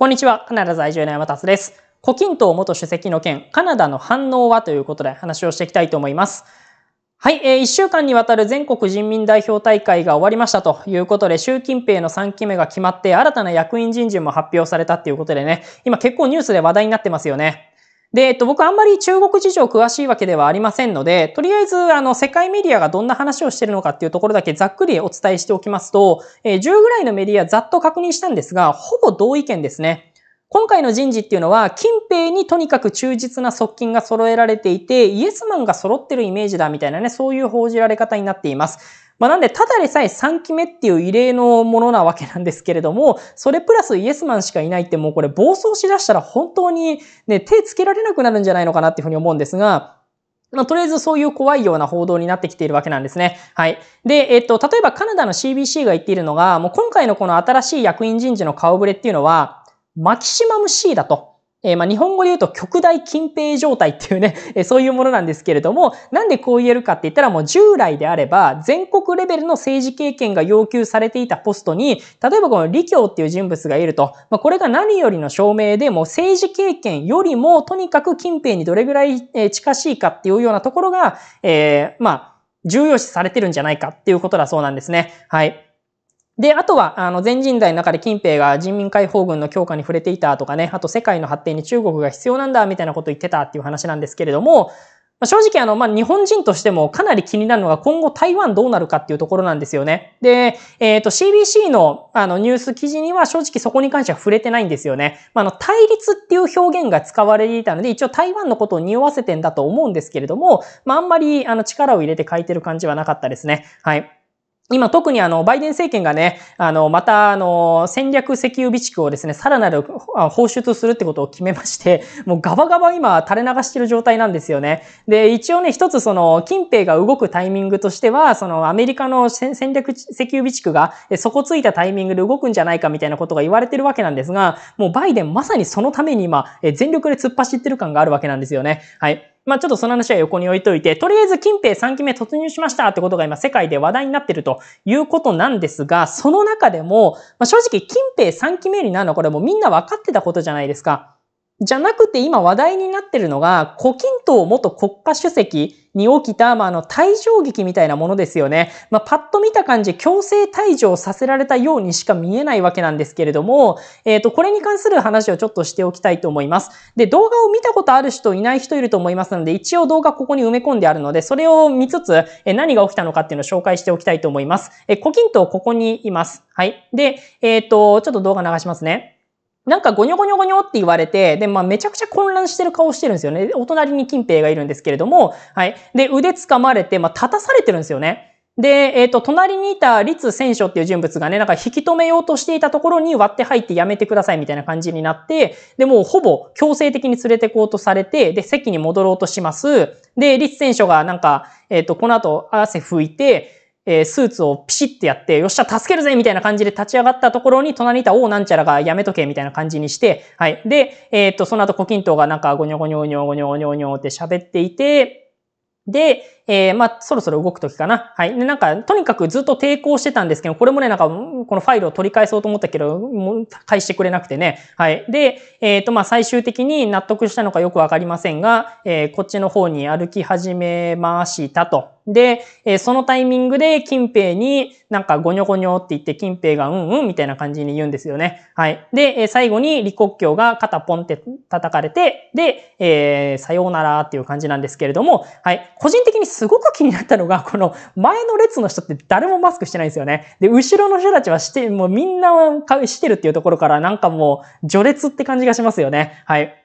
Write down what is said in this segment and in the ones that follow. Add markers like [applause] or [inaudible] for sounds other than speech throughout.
こんにちは。カナダ在住の山達です。胡錦涛元主席の件、カナダの反応はということで話をしていきたいと思います。はい、えー、1週間にわたる全国人民代表大会が終わりましたということで、習近平の3期目が決まって、新たな役員人事も発表されたということでね、今結構ニュースで話題になってますよね。で、えっと、僕あんまり中国事情詳しいわけではありませんので、とりあえず、あの、世界メディアがどんな話をしてるのかっていうところだけざっくりお伝えしておきますと、えー、10ぐらいのメディアざっと確認したんですが、ほぼ同意見ですね。今回の人事っていうのは、近平にとにかく忠実な側近が揃えられていて、イエスマンが揃ってるイメージだみたいなね、そういう報じられ方になっています。まあ、なんで、ただでさえ3期目っていう異例のものなわけなんですけれども、それプラスイエスマンしかいないってもうこれ暴走しだしたら本当にね、手つけられなくなるんじゃないのかなっていうふうに思うんですが、まあ、とりあえずそういう怖いような報道になってきているわけなんですね。はい。で、えっと、例えばカナダの CBC が言っているのが、もう今回のこの新しい役員人事の顔ぶれっていうのは、マキシマム C だと。えー、まあ日本語で言うと極大近平状態っていうね、[laughs] えー、そういうものなんですけれども、なんでこう言えるかって言ったらもう従来であれば、全国レベルの政治経験が要求されていたポストに、例えばこの李強っていう人物がいると、まあ、これが何よりの証明でも政治経験よりもとにかく近平にどれぐらい近しいかっていうようなところが、えー、まあ、重要視されてるんじゃないかっていうことだそうなんですね。はい。で、あとは、あの、全人代の中で近平が人民解放軍の強化に触れていたとかね、あと世界の発展に中国が必要なんだ、みたいなことを言ってたっていう話なんですけれども、ま正直あの、まあ、日本人としてもかなり気になるのが今後台湾どうなるかっていうところなんですよね。で、えっ、ー、と CBC のあのニュース記事には正直そこに関しては触れてないんですよね。まあ、あの、対立っていう表現が使われていたので、一応台湾のことを匂わせてんだと思うんですけれども、まあ、あんまりあの力を入れて書いてる感じはなかったですね。はい。今特にあの、バイデン政権がね、あの、またあの、戦略石油備蓄をですね、さらなる放出するってことを決めまして、[laughs] もうガバガバ今垂れ流してる状態なんですよね。で、一応ね、一つその、近平が動くタイミングとしては、その、アメリカの戦略石油備蓄が底ついたタイミングで動くんじゃないかみたいなことが言われてるわけなんですが、もうバイデンまさにそのために今、全力で突っ走ってる感があるわけなんですよね。はい。まあちょっとその話は横に置いといて、とりあえず近平3期目突入しましたってことが今世界で話題になってるということなんですが、その中でも、まあ、正直近平3期目になるのはこれもうみんな分かってたことじゃないですか。じゃなくて今話題になってるのが、胡錦涛元国家主席に起きた、まあ、あの、退場劇みたいなものですよね。まあ、パッと見た感じ、強制退場させられたようにしか見えないわけなんですけれども、えっ、ー、と、これに関する話をちょっとしておきたいと思います。で、動画を見たことある人、いない人いると思いますので、一応動画ここに埋め込んであるので、それを見つつ、え何が起きたのかっていうのを紹介しておきたいと思います。えー、胡錦涛ここにいます。はい。で、えっ、ー、と、ちょっと動画流しますね。なんかゴニョゴニョゴニョって言われて、で、まあめちゃくちゃ混乱してる顔してるんですよね。お隣に金平がいるんですけれども、はい。で、腕掴まれて、まあ立たされてるんですよね。で、えっ、ー、と、隣にいた律選手っていう人物がね、なんか引き止めようとしていたところに割って入ってやめてくださいみたいな感じになって、で、もうほぼ強制的に連れてこうとされて、で、席に戻ろうとします。で、律選手がなんか、えっ、ー、と、この後汗拭いて、えー、スーツをピシッてやって、よっしゃ、助けるぜみたいな感じで立ち上がったところに、隣にいた、おなんちゃらがやめとけみたいな感じにして、はい。で、えー、っと、その後、コキントがなんか、ごにょごにょごにょごにょごにょにょって喋っていて、で、えー、まあ、そろそろ動く時かな。はい。で、なんか、とにかくずっと抵抗してたんですけど、これもね、なんか、このファイルを取り返そうと思ったけど、返してくれなくてね。はい。で、えっ、ー、と、まあ、最終的に納得したのかよくわかりませんが、えー、こっちの方に歩き始めましたと。で、えー、そのタイミングで近平になんかゴニョゴニョって言って近平がうんうんみたいな感じに言うんですよね。はい。で、えー、最後に李克強が肩ポンって叩かれて、で、えー、さようならっていう感じなんですけれども、はい。個人的にすごく気になったのが、この前の列の人って誰もマスクしてないんですよね。で、後ろの人たちちはして、もうみんなしてるっていうところから、なんかもう、序列って感じがしますよね。はい。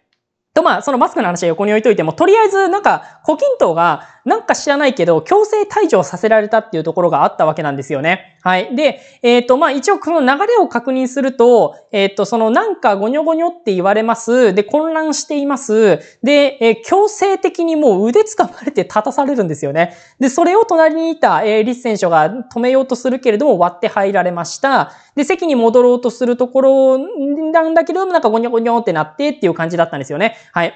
と、まあ、そのマスクの話は横に置いといても、とりあえず、なんか、胡錦涛が、なんか知らないけど、強制退場させられたっていうところがあったわけなんですよね。はい。で、えっ、ー、と、まあ、一応、この流れを確認すると、えっ、ー、と、その、なんか、ごにょごにょって言われます。で、混乱しています。で、えー、強制的にもう腕掴まれて立たされるんですよね。で、それを隣にいた、えー、リス選手が止めようとするけれども、割って入られました。で、席に戻ろうとするところなんだけれども、なんか、ごにょごにょってなってっていう感じだったんですよね。はい。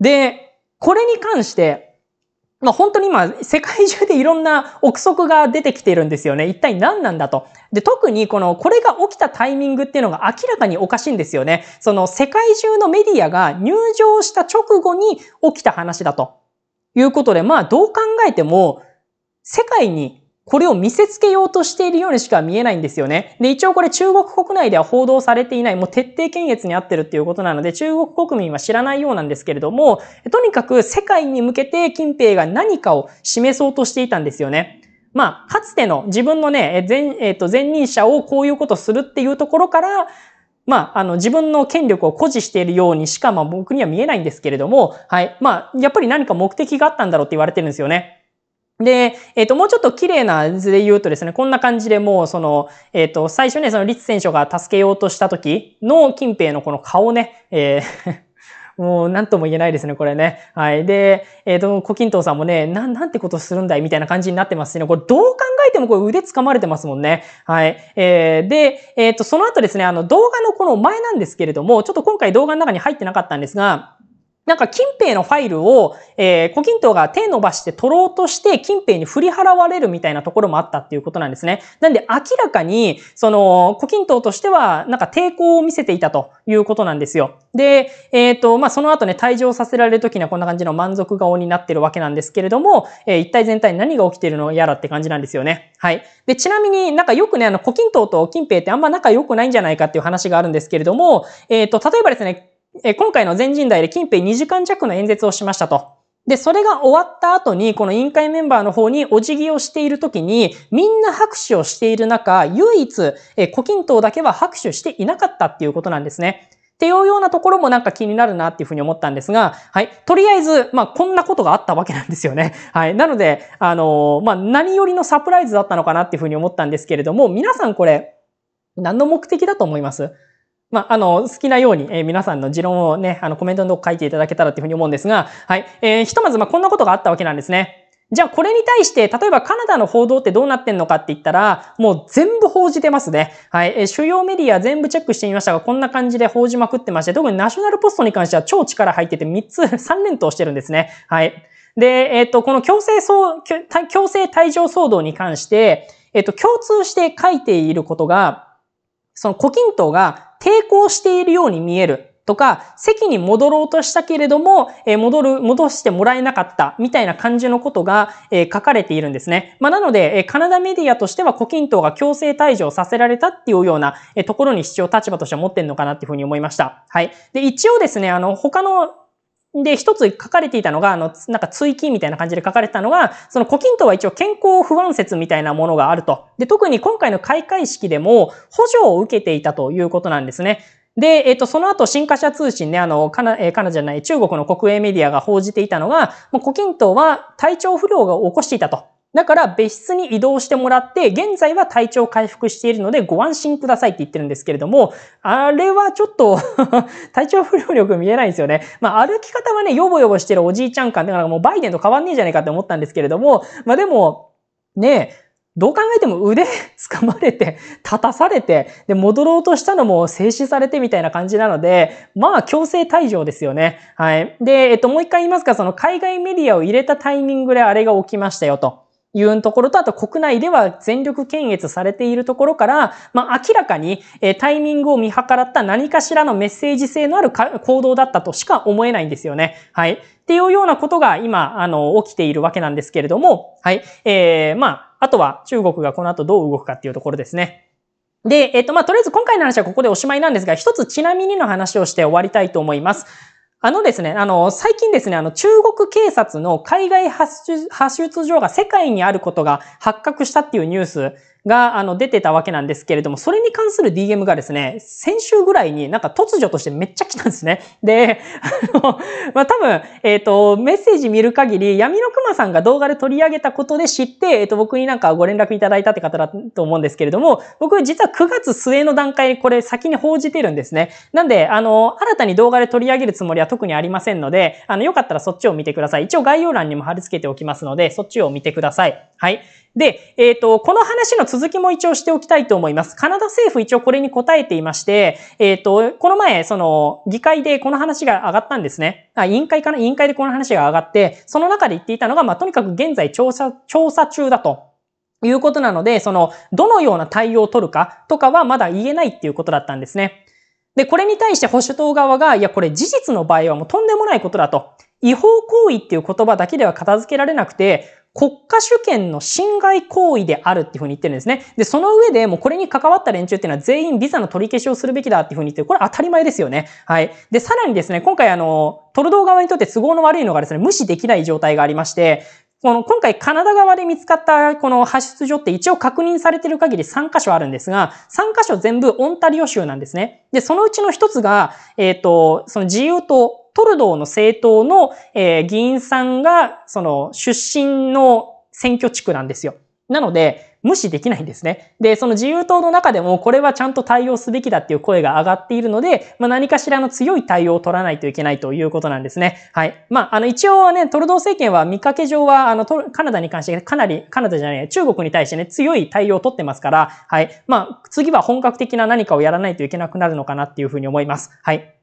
で、これに関して、まあ、本当に今、世界中でいろんな憶測が出てきてるんですよね。一体何なんだと。で、特にこの、これが起きたタイミングっていうのが明らかにおかしいんですよね。その、世界中のメディアが入場した直後に起きた話だと。いうことで、まあ、どう考えても、世界にこれを見せつけようとしているようにしか見えないんですよね。で、一応これ中国国内では報道されていない、もう徹底検閲にあってるっていうことなので、中国国民は知らないようなんですけれども、とにかく世界に向けて近平が何かを示そうとしていたんですよね。まあ、かつての自分のね、前、えっ、ー、と、前任者をこういうことするっていうところから、まあ、あの、自分の権力を誇示しているようにしか、まあ僕には見えないんですけれども、はい。まあ、やっぱり何か目的があったんだろうって言われてるんですよね。で、えっ、ー、と、もうちょっと綺麗な図で言うとですね、こんな感じでもう、その、えっ、ー、と、最初ね、その、リツ選手が助けようとした時の、近平のこの顔ね、えー [laughs] もう何とも言えないですね、これね。はい。で、えっ、ー、と、胡錦涛さんもね、な、なんてことするんだいみたいな感じになってますしね、これどう考えてもこれ腕掴まれてますもんね。はい。えー、で、えっ、ー、と、その後ですね、あの動画のこの前なんですけれども、ちょっと今回動画の中に入ってなかったんですが、なんか近平のファイルを、えー、胡錦涛が手伸ばして取ろうとして近平に振り払われるみたいなところもあったっていうことなんですね。なんで明らかに、その、胡錦涛としては、なんか抵抗を見せていたということなんですよ。で、えっ、ー、と、まあ、その後ね、退場させられるときにはこんな感じの満足顔になってるわけなんですけれども、えー、一体全体に何が起きてるのやらって感じなんですよね。はい。で、ちなみになんかよくね、あの、胡錦涛と近平ってあんま仲良くないんじゃないかっていう話があるんですけれども、えっ、ー、と、例えばですね、え今回の全人代で近辺2時間弱の演説をしましたと。で、それが終わった後に、この委員会メンバーの方にお辞儀をしている時に、みんな拍手をしている中、唯一、え胡錦涛だけは拍手していなかったっていうことなんですね。っていうようなところもなんか気になるなっていうふうに思ったんですが、はい。とりあえず、まあ、こんなことがあったわけなんですよね。[laughs] はい。なので、あのー、まあ、何よりのサプライズだったのかなっていうふうに思ったんですけれども、皆さんこれ、何の目的だと思いますまあ、あの、好きなように、えー、皆さんの持論をね、あの、コメントのとこ書いていただけたらというふうに思うんですが、はい。えー、ひとまず、まあ、こんなことがあったわけなんですね。じゃあこれに対して、例えばカナダの報道ってどうなってんのかって言ったら、もう全部報じてますね。はい。え主要メディア全部チェックしてみましたが、こんな感じで報じまくってまして、特にナショナルポストに関しては超力入ってて3つ、3 [laughs] 連投してるんですね。はい。で、えっ、ー、と、この強制そう強、強制退場騒動に関して、えっ、ー、と、共通して書いていることが、その胡錦涛が抵抗しているように見えるとか、席に戻ろうとしたけれども、えー、戻る、戻してもらえなかったみたいな感じのことが、えー、書かれているんですね。まあ、なので、えー、カナダメディアとしては胡錦涛が強制退場させられたっていうような、えところに主張立場としては持ってんのかなっていうふうに思いました。はい。で、一応ですね、あの、他ので、一つ書かれていたのが、あの、なんか追記みたいな感じで書かれてたのが、その古今涛は一応健康不安説みたいなものがあると。で、特に今回の開会式でも補助を受けていたということなんですね。で、えっと、その後、新華社通信ね、あの、カナ、えー、カナじゃない、中国の国営メディアが報じていたのが、もう古今涛は体調不良が起こしていたと。だから別室に移動してもらって、現在は体調回復しているのでご安心くださいって言ってるんですけれども、あれはちょっと [laughs] 体調不良力見えないんですよね。まあ歩き方はね、ヨボヨボしてるおじいちゃん感、だからもうバイデンと変わんねえじゃねえかって思ったんですけれども、まあでも、ねえ、どう考えても腕 [laughs] 掴まれて、立たされて、で、戻ろうとしたのも静止されてみたいな感じなので、まあ強制退場ですよね。はい。で、えっと、もう一回言いますか、その海外メディアを入れたタイミングであれが起きましたよと。いうところと、あと国内では全力検閲されているところから、まあ明らかにタイミングを見計らった何かしらのメッセージ性のある行動だったとしか思えないんですよね。はい。っていうようなことが今、あの、起きているわけなんですけれども、はい。えー、まあ、あとは中国がこの後どう動くかっていうところですね。で、えっと、まあ、とりあえず今回の話はここでおしまいなんですが、一つちなみにの話をして終わりたいと思います。あのですね、あの、最近ですね、あの、中国警察の海外発出発出所が世界にあることが発覚したっていうニュース、が、あの、出てたわけなんですけれども、それに関する DM がですね、先週ぐらいになんか突如としてめっちゃ来たんですね。で、あの、まあ、多分、えっ、ー、と、メッセージ見る限り、闇の熊さんが動画で取り上げたことで知って、えっ、ー、と、僕になんかご連絡いただいたって方だと思うんですけれども、僕実は9月末の段階にこれ先に報じてるんですね。なんで、あの、新たに動画で取り上げるつもりは特にありませんので、あの、よかったらそっちを見てください。一応概要欄にも貼り付けておきますので、そっちを見てください。はい。で、えっ、ー、と、この話の続きも一応しておきたいと思います。カナダ政府一応これに答えていまして、えっ、ー、と、この前、その、議会でこの話が上がったんですね。あ、委員会かな委員会でこの話が上がって、その中で言っていたのが、まあ、とにかく現在調査、調査中だと。いうことなので、その、どのような対応を取るかとかはまだ言えないっていうことだったんですね。で、これに対して保守党側が、いや、これ事実の場合はもうとんでもないことだと。違法行為っていう言葉だけでは片付けられなくて、国家主権の侵害行為であるっていうふうに言ってるんですね。で、その上でもうこれに関わった連中っていうのは全員ビザの取り消しをするべきだっていうふうに言ってる。これ当たり前ですよね。はい。で、さらにですね、今回あの、トルドー側にとって都合の悪いのがですね、無視できない状態がありまして、この今回カナダ側で見つかったこの発出所って一応確認されてる限り3箇所あるんですが、3箇所全部オンタリオ州なんですね。で、そのうちの1つが、えっ、ー、と、その自由党、トルドーの政党の、えー、議員さんが、その出身の選挙地区なんですよ。なので、無視できないんですね。で、その自由党の中でもこれはちゃんと対応すべきだっていう声が上がっているので、まあ、何かしらの強い対応を取らないといけないということなんですね。はい。まあ、あの一応はね、トルドー政権は見かけ上は、あの、カナダに関してかなり、カナダじゃない、中国に対してね、強い対応を取ってますから、はい。まあ、次は本格的な何かをやらないといけなくなるのかなっていうふうに思います。はい。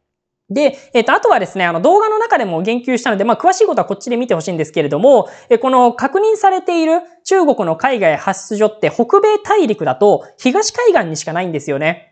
で、えっ、ー、と、あとはですね、あの動画の中でも言及したので、まあ、詳しいことはこっちで見てほしいんですけれども、えこの確認されている中国の海外発出所って北米大陸だと東海岸にしかないんですよね。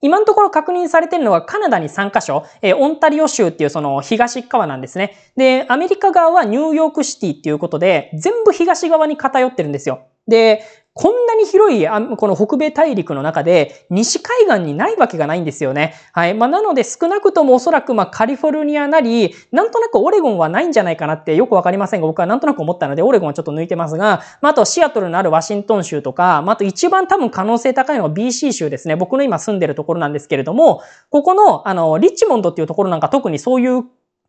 今のところ確認されているのはカナダに3カ所、えー、オンタリオ州っていうその東側なんですね。で、アメリカ側はニューヨークシティっていうことで、全部東側に偏ってるんですよ。で、こんなに広い、この北米大陸の中で、西海岸にないわけがないんですよね。はい。まあ、なので少なくともおそらく、まあ、カリフォルニアなり、なんとなくオレゴンはないんじゃないかなってよくわかりませんが、僕はなんとなく思ったので、オレゴンはちょっと抜いてますが、まあ、あとシアトルのあるワシントン州とか、まあ、あと一番多分可能性高いのは BC 州ですね。僕の今住んでるところなんですけれども、ここの、あの、リッチモンドっていうところなんか特にそういう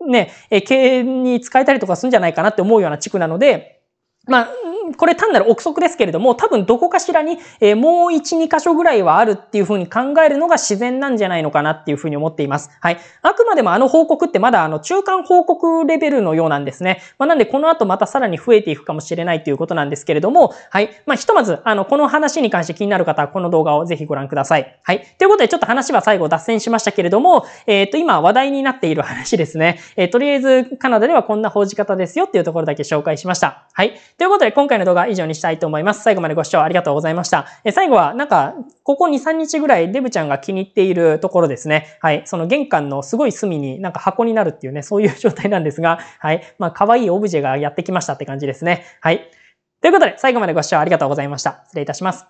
ね、え、経営に使えたりとかするんじゃないかなって思うような地区なので、まあ、これ単なる憶測ですけれども、多分どこかしらに、えもう1、2箇所ぐらいはあるっていうふうに考えるのが自然なんじゃないのかなっていうふうに思っています。はい。あくまでもあの報告ってまだあの中間報告レベルのようなんですね。まあ、なんでこの後またさらに増えていくかもしれないということなんですけれども、はい。まあ、ひとまず、あの、この話に関して気になる方はこの動画をぜひご覧ください。はい。ということでちょっと話は最後脱線しましたけれども、えっ、ー、と、今話題になっている話ですね。えー、とりあえずカナダではこんな報じ方ですよっていうところだけ紹介しました。はい。ということで今回回の動画は以上にしたいと思います。最後までご視聴ありがとうございました。え最後は、なんか、ここ2、3日ぐらいデブちゃんが気に入っているところですね。はい。その玄関のすごい隅になんか箱になるっていうね、そういう状態なんですが、はい。まあ、可愛いオブジェがやってきましたって感じですね。はい。ということで、最後までご視聴ありがとうございました。失礼いたします。